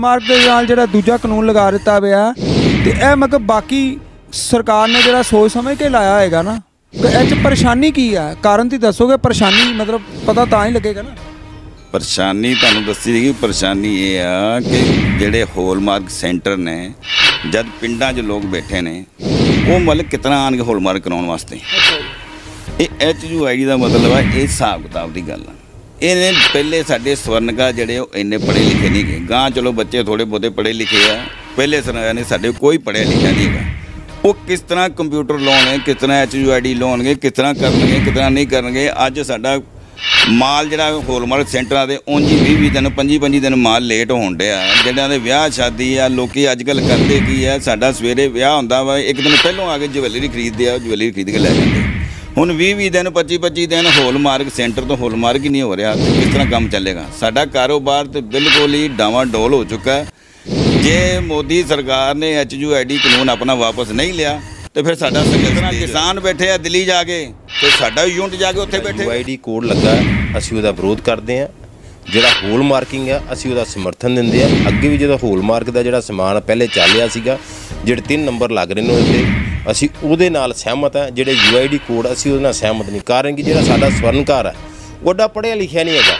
mark ਦੇ ਨਾਲ ਜਿਹੜਾ ਦੂਜਾ ਕਾਨੂੰਨ ਲਗਾ ਦਿੱਤਾ ਪਿਆ ਤੇ ਇਹ ਮਤਲਬ ਬਾਕੀ ਸਰਕਾਰ ਨੇ ਜਿਹੜਾ ਸੋਚ ਸਮਝ ਕੇ ਲਾਇਆ ਹੋਏਗਾ ਨਾ ਇਹ ਚ ਪਰੇਸ਼ਾਨੀ ਕੀ ਆ ਕਾਰਨ ਤੇ ਦੱਸੋਗੇ ਪਰੇਸ਼ਾਨੀ ਮਤਲਬ ਪਤਾ ਤਾਂ ਹੀ ਲੱਗੇਗਾ ਨਾ ਪਰੇਸ਼ਾਨੀ ਤੁਹਾਨੂੰ ਦੱਸੀ ਜੀ ਪਰੇਸ਼ਾਨੀ ਇਹ ਆ ਕਿ ਜਿਹੜੇ ਹੋਲਮਾਰਕ ਸੈਂਟਰ ਨੇ ਜਦ ਪਿੰਡਾਂ 'ਚ ਲੋਕ ਬੈਠੇ ਨੇ ਉਹ ਮਤਲਬ ਕਿਤਨਾ ਆਣਗੇ ਹੋਲਮਾਰਕ ਕਰਾਉਣ ਵਾਸਤੇ ਇਹ ਐਚ ਯੂ ਆਈ ਦਾ ਮਤਲਬ ਆ ਇਹ ਹਿਸਾਬ ਕਿਤਾਬ ਦੀ ਗੱਲ ਆ ਇਹਨੇ ਪਹਿਲੇ ਸਾਡੇ ਸਵਰਨਗਾ ਜਿਹੜੇ ਉਹ ਇੰਨੇ ਪੜੇ ਲਿਖੇ ਨਹੀਂ ਗਏ ਗਾਂ ਚਲੋ ਬੱਚੇ ਥੋੜੇ ਬੋਦੇ ਪੜੇ ਲਿਖੇ ਆ ਪਹਿਲੇ ਸਵਰਨਗਾ ਨੇ ਸਾਡੇ ਕੋਈ ਪੜਿਆ ਲਿਖਿਆ ਨਹੀਂ ਗਾ ਉਹ ਕਿਸ ਤਰ੍ਹਾਂ ਕੰਪਿਊਟਰ ਲਾਉਣੇ ਕਿਸ ਤਰ੍ਹਾਂ ਐਚ ਯੂ ਆਈ ਡੀ ਲਾਉਣਗੇ ਕਿਸ ਤਰ੍ਹਾਂ ਕਰਨਗੇ ਕਿਸ ਤਰ੍ਹਾਂ ਨਹੀਂ ਕਰਨਗੇ ਅੱਜ ਸਾਡਾ ਮਾਲ ਜਿਹੜਾ ਹੋਲਮਾਰਕ ਸੈਂਟਰਾਂ ਦੇ ਉਂਝ 20 20 ਦਿਨ 25 25 ਦਿਨ ਮਾਲ ਲੇਟ ਹੋਣ ਡਿਆ ਜਿਹੜਿਆਂ ਦੇ ਵਿਆਹ ਸ਼ਾਦੀ ਆ ਲੋਕੀ ਅੱਜ ਕੱਲ ਕਰਦੇ ਕੀ ਆ ਸਾਡਾ ਸਵੇਰੇ ਵਿਆਹ ਹੁੰਦਾ ਵਾ ਇੱਕ ਦਿਨ ਪਹਿਲਾਂ ਆ ਕੇ ਜਵੈਲਰੀ ਖਰੀਦਦੇ ਆ ਜਵੈਲਰੀ ਖਰੀਦ ਕੇ ਲੈ ਜਾਂਦੇ ਹੁਣ 20-20 ਦਿਨ 25-25 ਦਿਨ ਹੋਲਮਾਰਕ ਸੈਂਟਰ ਤੋਂ ਹੋਲਮਾਰਕ ਹੀ ਨਹੀਂ ਹੋ ਰਿਹਾ ਇਸ ਕਿਸ ਤਰ੍ਹਾਂ ਕੰਮ ਚੱਲੇਗਾ ਸਾਡਾ ਕਾਰੋਬਾਰ ਤੇ ਬਿਲਕੁਲ ਹੀ ਡਾਵਾ ਡੋਲ ਹੋ ਚੁੱਕਾ ਹੈ ਜੇ ਮੋਦੀ ਸਰਕਾਰ ਨੇ ਡੀ ਕਾਨੂੰਨ ਆਪਣਾ ਵਾਪਸ ਨਹੀਂ ਲਿਆ ਤੇ ਫਿਰ ਸਾਡਾ ਸੰਗਠਨ ਕਿਸਾਨ ਬੈਠੇ ਆ ਦਿੱਲੀ ਜਾ ਕੇ ਤੇ ਸਾਡਾ ਯੂਨਿਟ ਜਾ ਕੇ ਉੱਥੇ ਬੈਠੇ ਡੀ ਕੋਡ ਲੱਗਾ ਅਸੀਂ ਉਹਦਾ ਵਿਰੋਧ ਕਰਦੇ ਆ ਜਿਹੜਾ ਹੋਲ ਮਾਰਕਿੰਗ ਆ ਅਸੀਂ ਉਹਦਾ ਸਮਰਥਨ ਦਿੰਦੇ ਆ ਅੱਗੇ ਵੀ ਜਦੋਂ ਹੋਲ ਮਾਰਕ ਦਾ ਜਿਹੜਾ ਸਮਾਨ ਪਹਿਲੇ ਚੱਲਿਆ ਸੀਗਾ ਜਿਹੜੇ 3 ਨੰਬਰ ਲੱਗ ਰਹੇ ਨੇ ਉਹਦੇ ਅਸੀਂ ਉਹਦੇ ਨਾਲ ਸਹਿਮਤ ਆ ਜਿਹੜੇ ਯੂਆਈਡੀ ਕੋਡ ਅਸੀਂ ਉਹਦੇ ਨਾਲ ਸਹਿਮਤ ਨਹੀਂ ਕਾਰਨ ਕਿ ਜਿਹੜਾ ਸਾਡਾ ਸਵਰਨਕਾਰ ਹੈ ਉਹਦਾ ਪੜਿਆ ਲਿਖਿਆ ਨਹੀਂ ਹੈਗਾ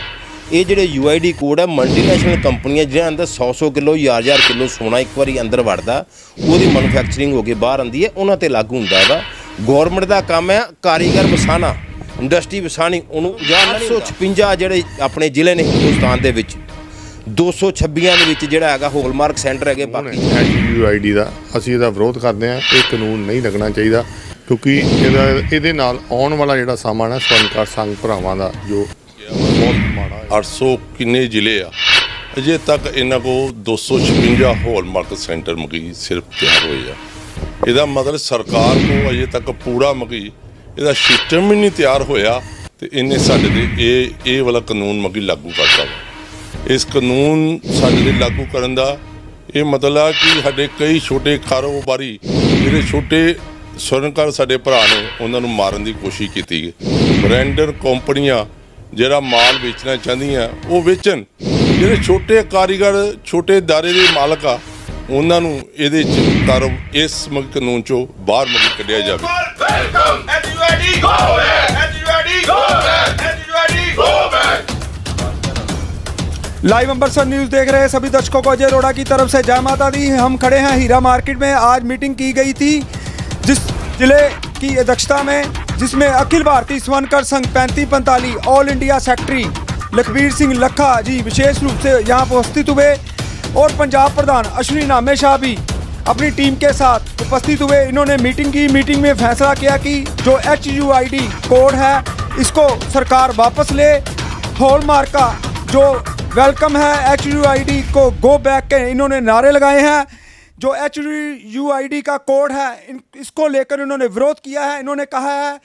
ਇਹ ਜਿਹੜੇ ਯੂਆਈਡੀ ਕੋਡ ਹੈ ਮਲਟੀਨੈਸ਼ਨਲ ਕੰਪਨੀਆਂ ਜਿਹਨਾਂ ਅੰਦਰ 100-100 ਕਿਲੋ 1000-1000 ਕਿਲੋ ਸੋਨਾ ਇੱਕ ਵਾਰੀ ਅੰਦਰ ਵੜਦਾ ਉਹਦੀ ਮੈਨੂਫੈਕਚਰਿੰਗ ਹੋ ਕੇ ਬਾਹਰ ਆਂਦੀ ਹੈ ਉਹਨਾਂ ਤੇ ਲਾਗੂ ਹੁੰਦਾ ਹੈਗਾ ਗਵਰਨਮੈਂਟ ਦਾ ਕੰਮ ਹੈ ਕਾਰੀਗਰ ਵਸਾਣਾ ਇੰਡਸਟਰੀ ਵਸਾਣੀ ਉਹਨੂੰ 1956 ਜਿਹੜੇ ਆਪਣੇ ਜ਼ਿਲ੍ਹੇ ਨੇ ਹਿੰਦੁਸਤਾਨ ਦੇ ਵਿੱਚ 226 ਦੇ ਵਿੱਚ ਜਿਹੜਾ ਹੈਗਾ ਹੋਲਮਾਰਕ ਸੈਂਟਰ ਹੈਗੇ ਪਾਕਿਸਤਾਨ ਯੂਆਈਡੀ ਦਾ ਅਸੀਂ ਇਹਦਾ ਵਿਰੋਧ ਕਰਦੇ ਹਾਂ ਇਹ ਕਾਨੂੰਨ ਨਹੀਂ ਲੱਗਣਾ ਚਾਹੀਦਾ ਕਿਉਂਕਿ ਇਹਦਾ ਇਹਦੇ ਨਾਲ ਆਉਣ ਵਾਲਾ ਜਿਹੜਾ ਸਮਾਂ ਹੈ ਸਵਰਨਕਾਰ ਸੰਘ ਭਰਾਵਾਂ ਦਾ ਜੋ ਬਹੁਤ ਮਾੜਾ 800 ਕਿੰਨੇ ਜ਼ਿਲ੍ਹੇ ਆ ਅਜੇ ਤੱਕ ਇਹਨਾਂ ਕੋ 256 ਹੋਲਮਾਰਕ ਸੈਂਟਰ ਮਗੀ ਸਿਰਫ ਤਿਆਰ ਹੋਏ ਆ ਇਹਦਾ ਮਤਲਬ ਸਰਕਾਰ ਕੋ ਅਜੇ ਤੱਕ ਪੂਰਾ ਮਗੀ ਇਹਦਾ ਸਿਸਟਮ ਹੀ ਨਹੀਂ ਤਿਆਰ ਹੋਇਆ ਤੇ ਇਹਨੇ ਸਾਡੇ ਦੇ ਇਹ ਇਹ ਵਾਲਾ ਕਾਨੂੰਨ ਮਗੀ ਲਾਗੂ ਕਰਤਾ ਵਾ ਇਸ ਕਾਨੂੰਨ ਸਾਡੇ ਲਈ ਲਾਗੂ ਕਰਨ ਦਾ ਇਹ ਮਤਲਬ ਆ ਕਿ ਸਾਡੇ ਕਈ ਛੋਟੇ ਕਾਰੋਬਾਰੀ ਜਿਹੜੇ ਛੋਟੇ ਸਰਨਕਾਰ ਸਾਡੇ ਭਰਾ ਨੇ ਉਹਨਾਂ ਨੂੰ ਮਾਰਨ ਦੀ ਕੋਸ਼ਿਸ਼ ਕੀਤੀ ਹੈ ਬ੍ਰੈਂਡਰ ਕੰਪਨੀਆਂ ਜਿਹੜਾ ਮਾਲ ਵੇਚਣਾ ਚਾਹੁੰਦੀਆਂ ਉਹ ਵੇਚਣ ਜਿਹੜੇ ਛੋਟੇ ਕਾਰੀਗਰ ਛੋਟੇ ਦਾਰੇ ਦੇ ਮਾਲਕ ਆ ਉਹਨਾਂ ਨੂੰ ਇਹਦੇ ਚ ਕਰ ਇਸ ਕਾਨੂੰਨ ਚੋਂ ਬਾਹਰ ਮੁਕ ਕੱਢਿਆ ਜਾਵੇ welcome HUID go back HUID go back HUID go back live Amritsar news देख रहे सभी दर्शकों को अजय रोड़ा की तरफ से जय माता दी हम खड़े हैं हीरा मार्केट में आज मीटिंग की गई थी जिस जिले की अध्यक्षता में जिसमें अखिल भारतीय स्वर्णकर संघ पैंती पैंतालीस all India secretary Lakhbir Singh Lakha ji विशेष रूप से यहाँ उपस्थित हुए और पंजाब प्रधान अश्विनी नामे शाह भी अपनी टीम के साथ उपस्थित हुए इन्होंने मीटिंग की मीटिंग में फैसला किया कि जो H U I D code है इसको सरकार वापस ले हॉलमार्क का जो वेलकम है एच यू आई डी को गो बैक के इन्होंने नारे लगाए हैं जो एच यू आई डी का कोड है इन इसको लेकर इन्होंने विरोध किया है इन्होंने कहा है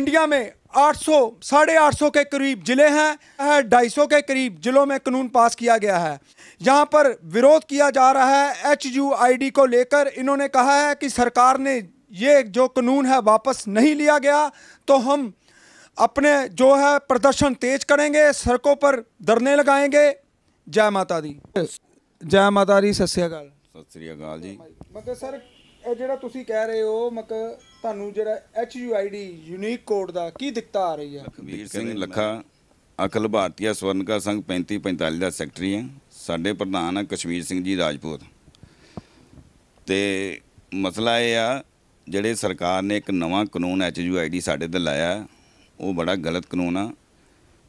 इंडिया में 800 साढ़े आठ के करीब ज़िले हैं ढाई सौ के करीब ज़िलों में कानून पास किया गया है यहाँ पर विरोध किया जा रहा है एच यू आई डी को लेकर इन्होंने कहा है कि सरकार ने ये जो कानून है वापस नहीं लिया गया तो हम ਆਪਣੇ ਜੋ ਹੈ ਪ੍ਰਦਰਸ਼ਨ ਤੇਜ਼ ਕਰਨਗੇ ਸਰਕੋ ਪਰ ਦਰਨੇ ਲਗਾਏਗੇ ਜੈ ਮਾਤਾ ਦੀ ਜੈ ਮਾਤਾ ਦੀ ਸਤਿ ਸ੍ਰੀ ਅਕਾਲ ਸਤਿ ਸ੍ਰੀ ਅਕਾਲ ਜੀ ਮਤਲਬ ਸਰ ਇਹ ਜਿਹੜਾ ਤੁਸੀਂ ਕਹਿ ਰਹੇ ਹੋ ਮਕ ਤੁਹਾਨੂੰ ਜਿਹੜਾ H U I D unique code ਦਾ ਕੀ ਦਿੱਕਤ ਆ ਰਹੀ ਹੈ ਲਖਵੀਰ ਸਿੰਘ ਲੱਖਾ ਅਕਲ ਭਾਰਤੀਆ ਸਵਰਨਕਾ ਸੰਘ 35 45 ਦਾ ਸੈਕਟਰੀ ਹੈ ਸਾਡੇ ਪ੍ਰਧਾਨ ਹੈ ਕਸ਼ਮੀਰ ਸਿੰਘ ਜੀ ਰਾਜਪੂਤ ਤੇ ਮਸਲਾ ਇਹ ਆ ਜਿਹੜੇ ਸਰਕਾਰ ਨੇ ਇੱਕ ਨਵਾਂ ਕਾਨੂੰਨ ਐਚ ਯੂ ਆਈ ਡੀ ਸਾਡੇ ਤੇ ਲਾਇਆ ਉਹ ਬੜਾ ਗਲਤ ਕਾਨੂੰਨ ਆ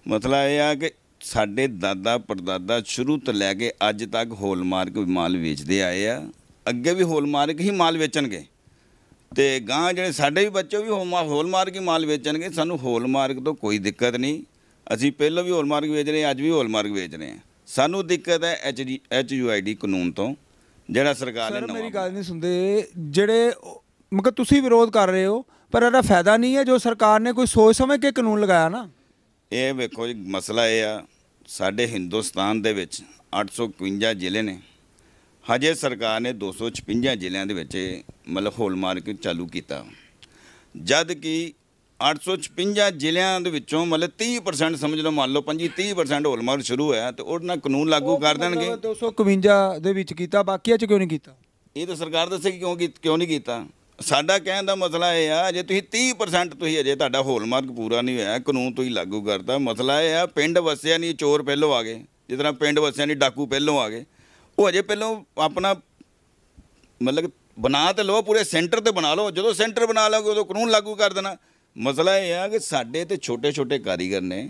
ਮਸਲਾ ਇਹ ਆ ਕਿ ਸਾਡੇ ਦਾਦਾ ਪਰਦਾਦਾ ਸ਼ੁਰੂ ਤੋਂ ਲੈ ਕੇ ਅੱਜ ਤੱਕ ਹੋਲਮਾਰਕ ਮਾਲ ਵੇਚਦੇ ਆਏ ਆ ਅੱਗੇ ਵੀ ਹੋਲਮਾਰਕ ਹੀ ਮਾਲ ਵੇਚਣਗੇ ਤੇ ਗਾਂ ਜਿਹੜੇ ਸਾਡੇ ਵੀ ਬੱਚੇ ਵੀ ਹੋਲਮਾਰਕ ਹੀ ਮਾਲ ਵੇਚਣਗੇ ਸਾਨੂੰ ਹੋਲਮਾਰਕ ਤੋਂ ਕੋਈ ਦਿੱਕਤ ਨਹੀਂ ਅਸੀਂ ਪਹਿਲਾਂ ਵੀ ਹੋਲਮਾਰਕ ਵੇਚ ਰਹੇ ਅੱਜ ਵੀ ਹੋਲਮਾਰਕ ਵੇਚ ਰਹੇ ਹਾਂ ਸਾਨੂੰ ਦਿੱਕਤ ਹੈ H D H U I D ਕਾਨੂੰਨ ਤੋਂ ਜਿਹੜਾ ਸਰਕਾਰ ਨੇ ਨਵਾਂ ਮੇਰੀ ਗੱਲ ਨਹੀਂ ਸੁਣਦੇ ਜਿਹੜੇ ਮਤਲਬ ਤੁਸੀਂ ਵਿਰੋਧ ਕਰ ਰਹੇ ਹੋ ਪਰ ਇਹਦਾ ਫਾਇਦਾ ਨਹੀਂ ਹੈ ਜੋ ਸਰਕਾਰ ਨੇ ਕੋਈ ਸੋਚ ਸਮਝ ਕੇ ਕਾਨੂੰਨ ਲਗਾਇਆ ਨਾ ਇਹ ਵੇਖੋ ਜੀ ਮਸਲਾ ਇਹ ਆ ਸਾਡੇ ਹਿੰਦੁਸਤਾਨ ਦੇ ਵਿੱਚ 851 ਜ਼ਿਲ੍ਹੇ ਨੇ ਹਜੇ ਸਰਕਾਰ ਨੇ 256 ਜ਼ਿਲ੍ਹਿਆਂ ਦੇ ਵਿੱਚ ਮਤਲਬ ਹੋਲ ਮਾਰਕ ਚਾਲੂ ਕੀਤਾ ਜਦ ਕਿ 856 ਜ਼ਿਲ੍ਹਿਆਂ ਦੇ ਵਿੱਚੋਂ ਮਤਲਬ 30% ਸਮਝ ਲਓ ਮੰਨ ਲਓ 25 30% ਹੋਲ ਮਾਰ ਸ਼ੁਰੂ ਹੋਇਆ ਤੇ ਉਹਨਾਂ ਕਾਨੂੰਨ ਲਾਗੂ ਕਰ ਦੇਣਗੇ 251 ਦੇ ਵਿੱਚ ਕੀਤਾ ਬਾਕੀਆਂ 'ਚ ਕਿਉਂ ਨਹੀਂ ਕੀਤਾ ਇਹ ਤਾਂ ਸਰਕਾਰ ਦੱਸੇ ਕਿ ਕਿਉਂ ਕਿਉਂ ਨਹੀਂ ਕੀਤਾ ਸਾਡਾ ਕਹਿਣ ਦਾ ਮਸਲਾ ਇਹ ਆ ਜੇ ਤੁਸੀਂ 30% ਤੁਸੀਂ ਅਜੇ ਤੁਹਾਡਾ ਹੋਲਮਾਰਕ ਪੂਰਾ ਨਹੀਂ ਹੋਇਆ ਕਾਨੂੰਨ ਤੁਸੀਂ ਲਾਗੂ ਕਰਤਾ ਮਸਲਾ ਇਹ ਆ ਪਿੰਡ ਵਸਿਆ ਨਹੀਂ ਚੋਰ ਪਹਿਲੋਂ ਆ ਗਏ ਜਿਸ ਤਰ੍ਹਾਂ ਪਿੰਡ ਵਸਿਆ ਨਹੀਂ ਡਾਕੂ ਪਹਿਲੋਂ ਆ ਗਏ ਉਹ ਅਜੇ ਪਹਿਲੋਂ ਆਪਣਾ ਮਤਲਬ ਬਣਾ ਤੇ ਲਓ ਪੂਰੇ ਸੈਂਟਰ ਤੇ ਬਣਾ ਲਓ ਜਦੋਂ ਸੈਂਟਰ ਬਣਾ ਲਓਗੇ ਉਦੋਂ ਕਾਨੂੰਨ ਲਾਗੂ ਕਰ ਦੇਣਾ ਮਸਲਾ ਇਹ ਆ ਕਿ ਸਾਡੇ ਤੇ ਛੋਟੇ-ਛੋਟੇ ਕਾਰੀਗਰ ਨੇ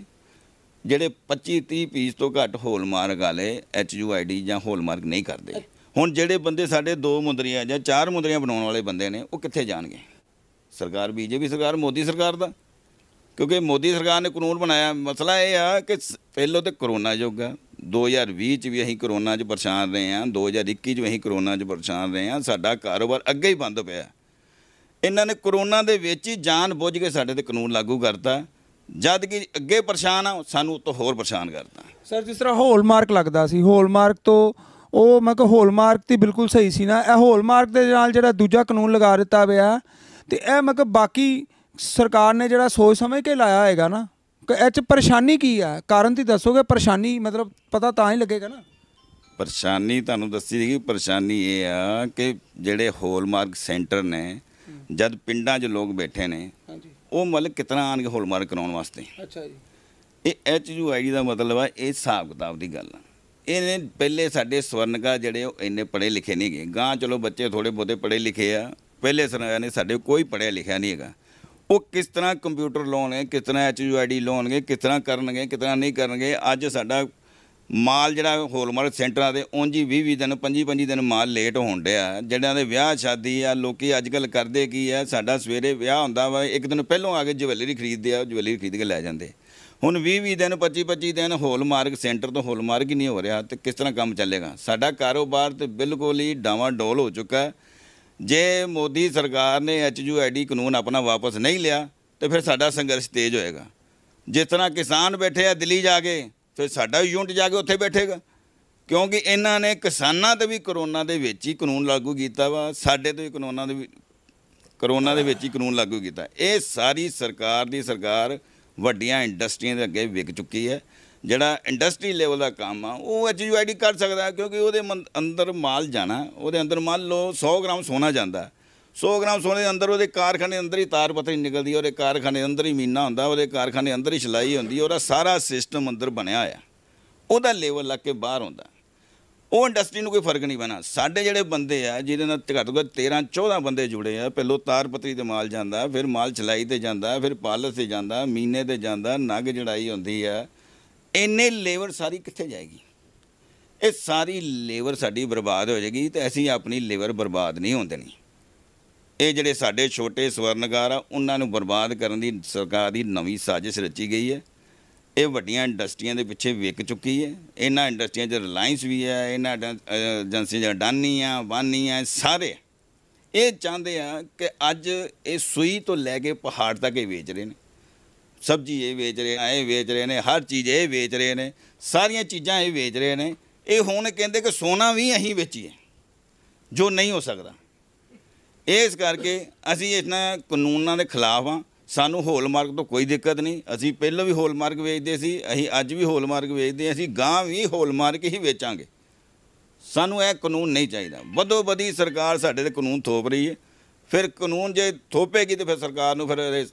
ਜਿਹੜੇ 25-30 ਪੀਸ ਤੋਂ ਘੱਟ ਹੋਲਮਾਰਕ ਵਾਲੇ ਐਚ ਯੂ ਆਈ ਡੀ ਜਾਂ ਹੋਲਮਾਰਕ ਨਹੀਂ ਕਰਦੇ ਹੁਣ ਜਿਹੜੇ ਬੰਦੇ ਸਾਡੇ ਦੋ ਮੁੰਦਰੀਆਂ ਜਾਂ ਚਾਰ ਮੁੰਦਰੀਆਂ ਬਣਾਉਣ ਵਾਲੇ ਬੰਦੇ ਨੇ ਉਹ ਕਿੱਥੇ ਜਾਣਗੇ ਸਰਕਾਰ ਬੀਜੇਪੀ ਸਰਕਾਰ ਮੋਦੀ ਸਰਕਾਰ ਦਾ ਕਿਉਂਕਿ ਮੋਦੀ ਸਰਕਾਰ ਨੇ ਕਾਨੂੰਨ ਬਣਾਇਆ ਮਸਲਾ ਇਹ ਆ ਕਿ ਪਹਿਲੋ ਤੇ ਕਰੋਨਾ ਯੁੱਗ ਆ 2020 ਚ ਵੀ ਅਸੀਂ ਕਰੋਨਾ 'ਚ ਪਰੇਸ਼ਾਨ ਰਹੇ ਆ 2021 ਚ ਵੀ ਅਸੀਂ ਕਰੋਨਾ 'ਚ ਪਰੇਸ਼ਾਨ ਰਹੇ ਆ ਸਾਡਾ ਕਾਰੋਬਾਰ ਅੱਗੇ ਹੀ ਬੰਦ ਪਿਆ ਇਹਨਾਂ ਨੇ ਕਰੋਨਾ ਦੇ ਵਿੱਚ ਹੀ ਜਾਨ ਬੁੱਝ ਕੇ ਸਾਡੇ ਤੇ ਕਾਨੂੰਨ ਲਾਗੂ ਕਰਤਾ ਜਦ ਕਿ ਅੱਗੇ ਪਰੇਸ਼ਾਨ ਆ ਸਾਨੂੰ ਤੋਂ ਹੋਰ ਪਰੇਸ਼ਾਨ ਕਰਤਾ ਸਰ ਜਿਸ ਤਰ੍ਹਾਂ ਹੋਲਮਾਰਕ ਲੱਗਦਾ ਸੀ ਹੋਲਮਾਰਕ ਤੋਂ ਉਹ ਮੈਂ ਕਿਹਾ ਹੋਲਮਾਰਕ ਤੇ ਬਿਲਕੁਲ ਸਹੀ ਸੀ ਨਾ ਇਹ ਹੋਲਮਾਰਕ ਦੇ ਨਾਲ ਜਿਹੜਾ ਦੂਜਾ ਕਾਨੂੰਨ ਲਗਾ ਦਿੱਤਾ ਪਿਆ ਤੇ ਇਹ ਮੈਂ ਕਿਹਾ ਬਾਕੀ ਸਰਕਾਰ ਨੇ ਜਿਹੜਾ ਸੋਚ ਸਮਝ ਕੇ ਲਾਇਆ ਹੋਏਗਾ ਨਾ ਕਿ ਇਹ ਚ ਪਰੇਸ਼ਾਨੀ ਕੀ ਆ ਕਾਰਨ ਤੇ ਦੱਸੋਗੇ ਪਰੇਸ਼ਾਨੀ ਮਤਲਬ ਪਤਾ ਤਾਂ ਹੀ ਲੱਗੇਗਾ ਨਾ ਪਰੇਸ਼ਾਨੀ ਤੁਹਾਨੂੰ ਦੱਸੀ ਸੀਗੀ ਪਰੇਸ਼ਾਨੀ ਇਹ ਆ ਕਿ ਜਿਹੜੇ ਹੋਲਮਾਰਕ ਸੈਂਟਰ ਨੇ ਜਦ ਪਿੰਡਾਂ 'ਚ ਲੋਕ ਬੈਠੇ ਨੇ ਉਹ ਮਤਲਬ ਕਿਤਨਾ ਆਣਗੇ ਹੋਲਮਾਰਕ ਕਰਾਉਣ ਵਾਸਤੇ ਅੱਛਾ ਜੀ ਇਹ ਐਚ ਯੂ ਆਈ ਦਾ ਮਤਲਬ ਆ ਇਹ ਹਿਸਾਬ ਕਿਤਾਬ ਦੀ ਗੱਲ ਆ ਇਹਨੇ ਪਹਿਲੇ ਸਾਡੇ ਸਵਰਨਗਾ ਜਿਹੜੇ ਉਹ ਇੰਨੇ ਪੜੇ ਲਿਖੇ ਨਹੀਂ ਗਏ ਗਾਂ ਚਲੋ ਬੱਚੇ ਥੋੜੇ ਬੋਤੇ ਪੜੇ ਲਿਖੇ ਆ ਪਹਿਲੇ ਸਵਰਨਗਾ ਨੇ ਸਾਡੇ ਕੋਈ ਪੜਿਆ ਲਿਖਿਆ ਨਹੀਂ ਹੈਗਾ ਉਹ ਕਿਸ ਤਰ੍ਹਾਂ ਕੰਪਿਊਟਰ ਲਾਉਣਗੇ ਕਿਸ ਤਰ੍ਹਾਂ ਐਚ ਯੂ ਆਈ ਡੀ ਲਾਉਣਗੇ ਕਿਸ ਤਰ੍ਹਾਂ ਕਰਨਗੇ ਕਿਸ ਤਰ੍ਹਾਂ ਨਹੀਂ ਕਰਨਗੇ ਅੱਜ ਸਾਡਾ ਮਾਲ ਜਿਹੜਾ ਹੋਲਮਾਰਕ ਸੈਂਟਰਾਂ ਦੇ ਉਂਝ ਹੀ 20 20 ਦਿਨ 25 25 ਦਿਨ ਮਾਲ ਲੇਟ ਹੋਣ ਡਿਆ ਜਿਹੜਿਆਂ ਦੇ ਵਿਆਹ ਸ਼ਾਦੀ ਆ ਲੋਕੀ ਅੱਜ ਕੱਲ ਕਰਦੇ ਕੀ ਆ ਸਾਡਾ ਸਵੇਰੇ ਵਿਆਹ ਹੁੰਦਾ ਵਾ ਇੱਕ ਦਿਨ ਪਹਿਲਾਂ ਆ ਕੇ ਜਵੈਲਰੀ ਖਰੀਦਦੇ ਆ ਜਵੈਲਰੀ ਖਰੀਦ ਕੇ ਲੈ ਜਾਂਦੇ ਹੁਣ 20-20 ਦਿਨ 25-25 ਦਿਨ ਮਾਰਗ ਸੈਂਟਰ ਤੋਂ ਮਾਰਗ ਹੀ ਨਹੀਂ ਹੋ ਰਿਹਾ ਤੇ ਕਿਸ ਤਰ੍ਹਾਂ ਕੰਮ ਚੱਲੇਗਾ ਸਾਡਾ ਕਾਰੋਬਾਰ ਤੇ ਬਿਲਕੁਲ ਹੀ ਡਾਵਾ ਡੋਲ ਹੋ ਚੁੱਕਾ ਜੇ ਮੋਦੀ ਸਰਕਾਰ ਨੇ ਡੀ ਕਾਨੂੰਨ ਆਪਣਾ ਵਾਪਸ ਨਹੀਂ ਲਿਆ ਤੇ ਫਿਰ ਸਾਡਾ ਸੰਘਰਸ਼ ਤੇਜ਼ ਹੋਏਗਾ ਜਿਸ ਤਰ੍ਹਾਂ ਕਿਸਾਨ ਬੈਠੇ ਆ ਦਿੱਲੀ ਜਾ ਕੇ ਫਿਰ ਸਾਡਾ ਯੂਨਿਟ ਜਾ ਕੇ ਉੱਥੇ ਬੈਠੇਗਾ ਕਿਉਂਕਿ ਇਹਨਾਂ ਨੇ ਕਿਸਾਨਾਂ ਤੇ ਵੀ ਕਰੋਨਾ ਦੇ ਵਿੱਚ ਹੀ ਕਾਨੂੰਨ ਲਾਗੂ ਕੀਤਾ ਵਾ ਸਾਡੇ ਤੇ ਵੀ ਕਾਨੂੰਨਾਂ ਦੇ ਵੀ ਕਰੋਨਾ ਦੇ ਵਿੱਚ ਹੀ ਕਾਨੂੰਨ ਲਾਗੂ ਕੀਤਾ ਇਹ ਸਾਰੀ ਸਰਕਾਰ ਦੀ ਸਰਕਾਰ ਵੱਡੀਆਂ ਇੰਡਸਟਰੀਆਂ ਦੇ ਅੱਗੇ ਵਿਕ ਚੁੱਕੀ ਹੈ ਜਿਹੜਾ ਇੰਡਸਟਰੀ ਲੈਵਲ ਦਾ ਕੰਮ ਆ ਉਹ ਐਚਯੂਆਈਡੀ ਕਰ ਸਕਦਾ ਕਿਉਂਕਿ ਉਹਦੇ ਅੰਦਰ ਮਾਲ ਜਾਣਾ ਉਹਦੇ ਅੰਦਰ ਮੰਨ ਲਓ 100 ਗ੍ਰਾਮ ਸੋਨਾ ਜਾਂਦਾ 100 ਗ੍ਰਾਮ ਸੋਨੇ ਦੇ ਅੰਦਰ ਉਹਦੇ ਕਾਰਖਾਨੇ ਅੰਦਰ ਹੀ ਤਾਰ ਪਤਰੀ ਨਿਕਲਦੀ ਔਰ ਇਹ ਕਾਰਖਾਨੇ ਅੰਦਰ ਹੀ ਮੀਨਾ ਹੁੰਦਾ ਉਹਦੇ ਕਾਰਖਾਨੇ ਅੰਦਰ ਹੀ ਛਲਾਈ ਹੁੰਦੀ ਔਰ ਸਾਰਾ ਸਿਸਟਮ ਅੰਦਰ ਬਣਿਆ ਆ ਉਹਦਾ ਲੈਵਲ ਲੱਗ ਕੇ ਬਾਹਰ ਹੁੰਦਾ ਉਹ ਇੰਡਸਟਰੀ ਨੂੰ ਕੋਈ ਫਰਕ ਨਹੀਂ ਪੈਣਾ ਸਾਡੇ ਜਿਹੜੇ ਬੰਦੇ ਆ ਜਿਹਦੇ ਨਾਲ ਘੱਟੋ ਘੱਟ 13 14 ਬੰਦੇ ਜੁੜੇ ਆ ਪਹਿਲੋ ਤਾਰਪਤਰੀ ਤੇ ਮਾਲ ਜਾਂਦਾ ਫਿਰ ਮਾਲ ਚਲਾਈ ਤੇ ਜਾਂਦਾ ਫਿਰ ਪਾਲਸ ਤੇ ਜਾਂਦਾ ਮੀਨੇ ਤੇ ਜਾਂਦਾ ਨਗ ਜੜਾਈ ਹੁੰਦੀ ਆ ਇੰਨੇ ਲੇਬਰ ਸਾਰੀ ਕਿੱਥੇ ਜਾਏਗੀ ਇਹ ਸਾਰੀ ਲੇਬਰ ਸਾਡੀ ਬਰਬਾਦ ਹੋ ਜਾਏਗੀ ਤੇ ਅਸੀਂ ਆਪਣੀ ਲੇਬਰ ਬਰਬਾਦ ਨਹੀਂ ਹੋਣ ਦੇਣੀ ਇਹ ਜਿਹੜੇ ਸਾਡੇ ਛੋਟੇ ਸਵਰਨਗਾਰ ਆ ਉਹਨਾਂ ਨੂੰ ਬਰਬਾਦ ਕਰਨ ਦੀ ਸਰਕਾਰ ਦੀ ਨਵੀਂ ਸਾਜ਼ਿਸ਼ ਰਚੀ ਗਈ ਹੈ ਇਹ ਵੱਡੀਆਂ ਇੰਡਸਟਰੀਆਂ ਦੇ ਪਿੱਛੇ ਵਿਕ ਚੁੱਕੀ ਹੈ ਇਹਨਾਂ ਇੰਡਸਟਰੀਆਂ 'ਚ ਰਿਲਾਇੰਸ ਵੀ ਹੈ ਇਹਨਾਂ ਏਜੰਸੀਆਂ 'ਚ ਅਡਾਨੀ ਆ ਵਾਨੀ ਆ ਸਾਰੇ ਇਹ ਚਾਹੁੰਦੇ ਆ ਕਿ ਅੱਜ ਇਹ ਸੂਈ ਤੋਂ ਲੈ ਕੇ ਪਹਾੜ ਤੱਕ ਇਹ ਵੇਚ ਰਹੇ ਨੇ ਸਬਜ਼ੀ ਇਹ ਵੇਚ ਰਹੇ ਆ ਇਹ ਵੇਚ ਰਹੇ ਨੇ ਹਰ ਚੀਜ਼ ਇਹ ਵੇਚ ਰਹੇ ਨੇ ਸਾਰੀਆਂ ਚੀਜ਼ਾਂ ਇਹ ਵੇਚ ਰਹੇ ਨੇ ਇਹ ਹੁਣ ਕਹਿੰਦੇ ਕਿ ਸੋਨਾ ਵੀ ਅਸੀਂ ਵੇਚੀਏ ਜੋ ਨਹੀਂ ਹੋ ਸਕਦਾ ਇਸ ਕਰਕੇ ਅਸੀਂ ਇਹਨਾਂ ਕਾਨੂੰਨਾਂ ਦੇ ਖਿਲਾਫ ਆ ਸਾਨੂੰ ਹੋਲਮਾਰਕ ਤੋਂ ਕੋਈ ਦਿੱਕਤ ਨਹੀਂ ਅਸੀਂ ਪਹਿਲਾਂ ਵੀ ਹੋਲਮਾਰਕ ਵੇਚਦੇ ਸੀ ਅਸੀਂ ਅੱਜ ਵੀ ਹੋਲਮਾਰਕ ਵੇਚਦੇ ਅਸੀਂ ਗਾਂ ਵੀ ਹੋਲਮਾਰਕ ਹੀ ਵੇਚਾਂਗੇ ਸਾਨੂੰ ਇਹ ਕਾਨੂੰਨ ਨਹੀਂ ਚਾਹੀਦਾ ਵੱਧੋ ਵਧੀ ਸਰਕਾਰ ਸਾਡੇ ਤੇ ਕਾਨੂੰਨ ਥੋਪ ਰਹੀ ਹੈ ਫਿਰ ਕਾਨੂੰਨ ਜੇ ਥੋਪੇਗੀ ਤੇ ਫਿਰ ਸਰਕਾਰ ਨੂੰ ਫਿਰ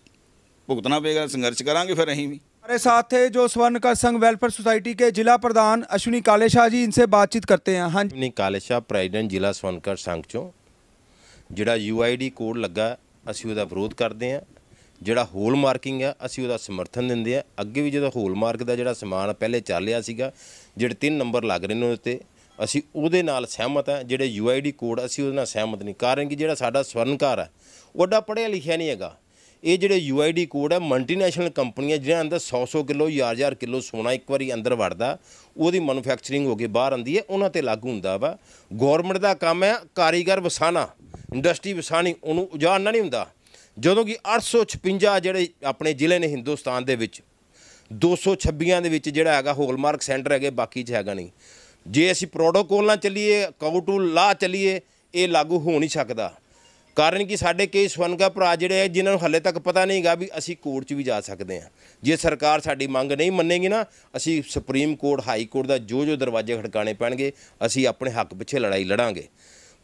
ਭੁਗਤਣਾ ਪਏਗਾ ਸੰਘਰਸ਼ ਕਰਾਂਗੇ ਫਿਰ ਅਸੀਂ ਵੀ ਸਾਰੇ ਸਾਥੇ ਜੋ जो स्वर्ण ਵੈਲਫੇਅਰ ਸੁਸਾਇਟੀ ਕੇ ਜ਼ਿਲ੍ਹਾ ਪ੍ਰਧਾਨ जिला ਕਾਲੇਸ਼ਾ ਜੀ कालेशाह जी इनसे बातचीत ਕਰਤੇ हैं हाँ ਅਸ਼ਵਨੀ ਕਾਲੇਸ਼ਾ ਪ੍ਰੈਜ਼ੀਡੈਂਟ ਜ਼ਿਲ੍ਹਾ ਸਵਨਕਰ ਸੰਘ ਚੋਂ ਜਿਹੜਾ ਯੂਆਈਡੀ ਕੋਡ ਲੱਗਾ ਅਸੀਂ ਉਹਦਾ ਵਿਰੋਧ ਕਰਦੇ ਹਾਂ ਜਿਹੜਾ ਹੋਲ ਮਾਰਕਿੰਗ ਆ ਅਸੀਂ ਉਹਦਾ ਸਮਰਥਨ ਦਿੰਦੇ ਆ ਅੱਗੇ ਵੀ ਜਦੋਂ ਹੋਲ ਮਾਰਕ ਦਾ ਜਿਹੜਾ ਸਮਾਨ ਪਹਿਲੇ ਚੱਲ ਰਿਹਾ ਸੀਗਾ ਜਿਹੜੇ ਤਿੰਨ ਨੰਬਰ ਲੱਗ ਰਹੇ ਨੇ ਉੱਤੇ ਅਸੀਂ ਉਹਦੇ ਨਾਲ ਸਹਿਮਤ ਆ ਜਿਹੜੇ ਯੂਆਈਡੀ ਕੋਡ ਅਸੀਂ ਉਹਦੇ ਨਾਲ ਸਹਿਮਤ ਨਹੀਂ ਕਾਰਨ ਕਿ ਜਿਹੜਾ ਸਾਡਾ ਸਵਰਨਕਾਰ ਆ ਉਹਦਾ ਪੜਿਆ ਲਿਖਿਆ ਨਹੀਂ ਹੈਗਾ ਇਹ ਜਿਹੜੇ ਯੂਆਈਡੀ ਕੋਡ ਹੈ ਮਲਟੀਨੈਸ਼ਨਲ ਕੰਪਨੀਆਂ ਜਿਹਨਾਂ ਅੰਦਰ 100-100 ਕਿਲੋ 1000-1000 ਕਿਲੋ ਸੋਨਾ ਇੱਕ ਵਾਰੀ ਅੰਦਰ ਵੜਦਾ ਉਹਦੀ ਮੈਨੂਫੈਕਚਰਿੰਗ ਹੋ ਕੇ ਬਾਹਰ ਆਂਦੀ ਹੈ ਉਹਨਾਂ ਤੇ ਲਾਗੂ ਹੁੰਦਾ ਵਾ ਗਵਰਨਮੈਂਟ ਦਾ ਕੰਮ ਹੈ ਕਾਰੀਗਰ ਵਸਾਣਾ ਇੰਡਸਟਰੀ ਵਸਾਣੀ ਉਹਨੂੰ ਉਜਾੜਨਾ ਨਹੀਂ ਹੁੰਦਾ ਜਦੋਂ ਕਿ 856 ਜਿਹੜੇ ਆਪਣੇ ਜ਼ਿਲ੍ਹੇ ਨੇ ਹਿੰਦੁਸਤਾਨ ਦੇ ਵਿੱਚ 226 ਦੇ ਵਿੱਚ ਜਿਹੜਾ ਹੈਗਾ ਹੋਲਮਾਰਕ ਸੈਂਟਰ ਹੈਗੇ ਬਾਕੀ 'ਚ ਹੈਗਾ ਨਹੀਂ ਜੇ ਅਸੀਂ ਪ੍ਰੋਟੋਕੋਲ ਨਾਲ ਚੱਲੀਏ ਕਾਊ ਟੂ ਲਾ ਚੱਲੀਏ ਇਹ ਲਾਗੂ ਹੋ ਨਹੀਂ ਸਕਦਾ ਕਾਰਨ ਕਿ ਸਾਡੇ ਕਈ ਸਵਨਗਾ ਭਰਾ ਜਿਹੜੇ ਆ ਜਿਨ੍ਹਾਂ ਨੂੰ ਹੱਲੇ ਤੱਕ ਪਤਾ ਨਹੀਂਗਾ ਵੀ ਅਸੀਂ ਕੋਰਟ 'ਚ ਵੀ ਜਾ ਸਕਦੇ ਆ ਜੇ ਸਰਕਾਰ ਸਾਡੀ ਮੰਗ ਨਹੀਂ ਮੰਨੇਗੀ ਨਾ ਅਸੀਂ ਸੁਪਰੀਮ ਕੋਰਟ ਹਾਈ ਕੋਰਟ ਦਾ ਜੋ ਜੋ ਦਰਵਾਜ਼ੇ ਖੜਕਾਣੇ ਪੈਣਗੇ ਅਸੀਂ ਆਪਣੇ ਹੱਕ ਪਿੱਛੇ ਲੜਾਈ ਲੜਾਂਗੇ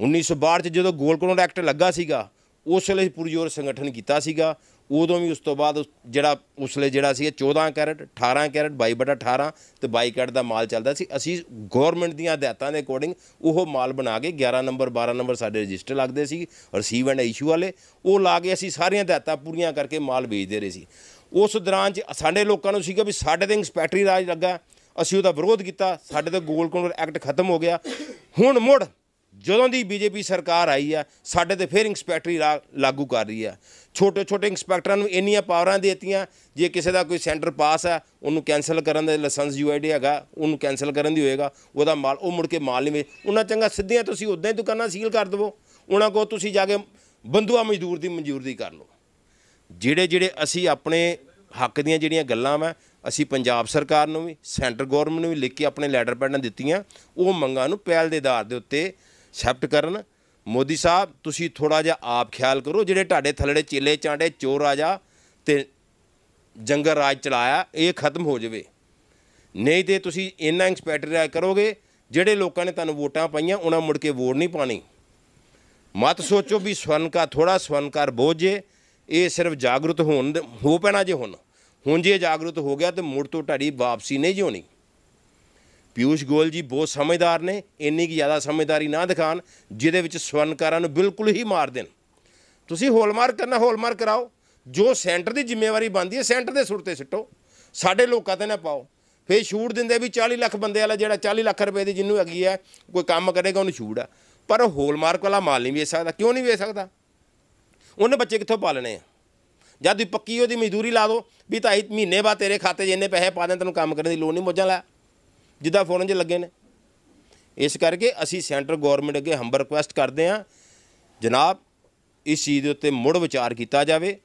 1912 'ਚ ਜਦੋਂ ਗੋਲਕੋਂਡ ਐਕਟ ਲੱਗਾ ਸੀਗਾ ਉਸ ਪੁਰਜੋਰ ਸੰਗਠਨ ਕੀਤਾ ਸੀਗਾ ਉਦੋਂ ਵੀ ਉਸ ਤੋਂ ਬਾਅਦ ਜਿਹੜਾ ਉਸਲੇ ਜਿਹੜਾ ਸੀ 14 ਕੈਰਟ 18 ਕੈਰਟ 22/18 ਤੇ 22 ਕੈਰਟ ਦਾ ਮਾਲ ਚੱਲਦਾ ਸੀ ਅਸੀਂ ਗਵਰਨਮੈਂਟ ਦੀਆਂ ਹਦਾਇਤਾਂ ਦੇ ਅਕੋਰਡਿੰਗ ਉਹ ਮਾਲ ਬਣਾ ਕੇ 11 ਨੰਬਰ 12 ਨੰਬਰ ਸਾਡੇ ਰਜਿਸਟਰ ਲੱਗਦੇ ਸੀ ਰਸੀਵ ਐਂਡ ਇਸ਼ੂ ਵਾਲੇ ਉਹ ਲਾ ਕੇ ਅਸੀਂ ਸਾਰੀਆਂ ਹਦਾਇਤਾਂ ਪੂਰੀਆਂ ਕਰਕੇ ਮਾਲ ਵੇਚਦੇ ਰਹੇ ਸੀ ਉਸ ਦੌਰਾਨ ਚ ਸਾਡੇ ਲੋਕਾਂ ਨੂੰ ਸੀਗਾ ਵੀ ਸਾਡੇ ਤੇ ਇਨਸਪੈਕਟਰੀ ਰਾਜ ਲੱਗਾ ਅਸੀਂ ਉਹਦਾ ਵਿਰੋਧ ਕੀਤਾ ਸਾਡੇ ਤੇ ਗੋਲ ਕੰਟਰੋਲ ਐਕਟ ਖਤਮ ਹੋ ਗਿਆ ਹੁਣ ਮੁੜ ਜਦੋਂ ਦੀ ਬੀਜੇਪੀ ਸਰਕਾਰ ਆਈ ਆ ਸਾਡੇ ਤੇ ਫੇਰ ਇਨਸਪੈਕਟਰੀ ਲਾਗੂ ਕਰ ਰਹੀ ਆ ਛੋਟੇ ਛੋਟੇ ਇਨਸਪੈਕਟਰਾਂ ਨੂੰ ਇੰਨੀਆਂ ਪਾਵਰਾਂ ਦਿੱਤੀਆਂ ਜੇ ਕਿਸੇ ਦਾ ਕੋਈ ਸੈਂਟਰ ਪਾਸ ਆ ਉਹਨੂੰ ਕੈਨਸਲ ਕਰਨ ਦਾ ਲਾਇਸੈਂਸ ਯੂਆਈਡੀ ਹੈਗਾ ਉਹਨੂੰ ਕੈਨਸਲ ਕਰਨ ਦੀ ਹੋਏਗਾ ਉਹਦਾ ਮਾਲ ਉਹ ਮੁੜ ਕੇ ਮਾਲ ਨਹੀਂ ਉਹਨਾਂ ਚੰਗਾ ਸਿੱਧੀਆਂ ਤੁਸੀਂ ਉਦਾਂ ਹੀ ਦੁਕਾਨਾਂ ਸੀਲ ਕਰ ਦਿਵੋ ਉਹਨਾਂ ਕੋ ਤੁਸੀਂ ਜਾ ਕੇ ਬੰਦੂਆ ਮਜ਼ਦੂਰ ਦੀ ਮਨਜ਼ੂਰੀ ਕਰ ਲਓ ਜਿਹੜੇ ਜਿਹੜੇ ਅਸੀਂ ਆਪਣੇ ਹੱਕ ਦੀਆਂ ਜਿਹੜੀਆਂ ਗੱਲਾਂ ਵਾ ਅਸੀਂ ਪੰਜਾਬ ਸਰਕਾਰ ਨੂੰ ਵੀ ਸੈਂਟਰ ਗਵਰਨਮੈਂਟ ਨੂੰ ਵੀ ਲਿਖ ਕੇ ਆਪਣੇ ਲੈਟਰ ਪੈਡਾਂ ਦਿੱਤੀਆਂ ਉਹ ਮੰਗਾਂ ਨੂੰ ਪਹਿਲ ਦੇ ਆਧਾਰ ਦੇ ਉੱਤੇ ਐਕਸੈਪਟ ਕਰਨ ਮੋਦੀ ਸਾਹਿਬ ਤੁਸੀਂ ਥੋੜਾ ਜਿਹਾ ਆਪ ਖਿਆਲ ਕਰੋ ਜਿਹੜੇ ਤੁਹਾਡੇ ਥੱਲੇੜੇ ਚੇਲੇ ਚਾਂਡੇ ਚੋਰ ਰਾਜਾ ਤੇ ਜੰਗਲ ਰਾਜ ਚਲਾਇਆ ਇਹ ਖਤਮ ਹੋ ਜਾਵੇ ਨਹੀਂ ਤੇ ਤੁਸੀਂ ਇੰਨਾ ਇੰਸਪੈਕਟਰ ਕਰੋਗੇ ਜਿਹੜੇ ਲੋਕਾਂ ਨੇ ਤੁਹਾਨੂੰ ਵੋਟਾਂ ਪਾਈਆਂ ਉਹਨਾਂ ਮੁੜ ਕੇ ਵੋਟ ਨਹੀਂ ਪਾਣੀ ਮਤ ਸੋਚੋ ਵੀ ਸਵਰਨਕਾ ਥੋੜਾ ਸਵਨਕਾਰ ਬੋਝੇ ਇਹ ਸਿਰਫ ਜਾਗਰੂਕ ਹੋਣ ਹੋ ਪੈਣਾ ਜੇ ਹੁਣ ਹੁਣ ਜੇ ਜਾਗਰੂਕ ਹੋ ਗਿਆ ਤੇ ਮੁੜ ਤੋਂ ਤੁਹਾਡੀ ਵਾਪਸੀ ਨਹੀਂ ਜਿਉਣੀ ਪਿਊਸ਼ ਗੋਲ ਜੀ ਬਹੁਤ ਸਮਝਦਾਰ ਨੇ ਇੰਨੀ ਕਿ ਜ਼ਿਆਦਾ ਸਮਝਦਾਰੀ ਨਾ ਦਿਖਾਣ ਜਿਹਦੇ ਵਿੱਚ ਸਵਰਨਕਾਰਾਂ ਨੂੰ ਬਿਲਕੁਲ ਹੀ ਮਾਰ ਦੇਣ ਤੁਸੀਂ ਹੋਲਮਾਰਕ ਕਰਨਾ ਹੋਲਮਾਰਕ ਕਰਾਓ ਜੋ ਸੈਂਟਰ ਦੀ ਜ਼ਿੰਮੇਵਾਰੀ ਬੰਦੀ ਹੈ ਸੈਂਟਰ ਦੇ ਸੁਰ ਤੇ ਸਿੱਟੋ ਸਾਡੇ ਲੋਕਾਂ ਤੇ ਨਾ ਪਾਓ ਫੇਰ ਛੂਟ ਦਿੰਦੇ ਵੀ 40 ਲੱਖ ਬੰਦੇ ਵਾਲਾ ਜਿਹੜਾ 40 ਲੱਖ ਰੁਪਏ ਦੀ ਜਿੰਨੂੰ ਅਗੀ ਹੈ ਕੋਈ ਕੰਮ ਕਰੇਗਾ ਉਹਨੂੰ ਛੂਟ ਆ ਪਰ ਹੋਲਮਾਰਕ ਵਾਲਾ ਮਾਲ ਨਹੀਂ ਵੇਚ ਸਕਦਾ ਕਿਉਂ ਨਹੀਂ ਵੇਚ ਸਕਦਾ ਉਹਨੇ ਬੱਚੇ ਕਿੱਥੋਂ ਪਾਲਣੇ ਆ ਜਦ ਵੀ ਪੱਕੀ ਉਹਦੀ ਮਜ਼ਦੂਰੀ ਲਾ ਦੋ ਵੀ ਤਾਂ ਮਹੀਨੇ ਬਾਅਦ ਤੇਰੇ ਖਾਤੇ 'ਚ ਇੰਨੇ ਪੈਸੇ ਪਾ ਦੇਣ ਤੈਨੂੰ ਕੰਮ ਕਰਨ ਦੀ ਲੋੜ ਨਹੀਂ ਮੋਜਾਂ ਲੈ ਜਿੱਦਾਂ ਫੋਰਨ 'ਚ ਲੱਗੇ ਨੇ ਇਸ ਕਰਕੇ ਅਸੀਂ ਸੈਂਟਰ ਗਵਰਨਮੈਂਟ ਅੱਗੇ ਹੰਬਰ ਰਿਕੁਐਸਟ ਕਰਦੇ ਆ ਜਨਾਬ ਇਸ ਚੀਜ਼ ਦੇ ਉੱਤੇ ਮੁੜ ਵਿਚਾਰ ਕੀਤਾ ਜਾਵੇ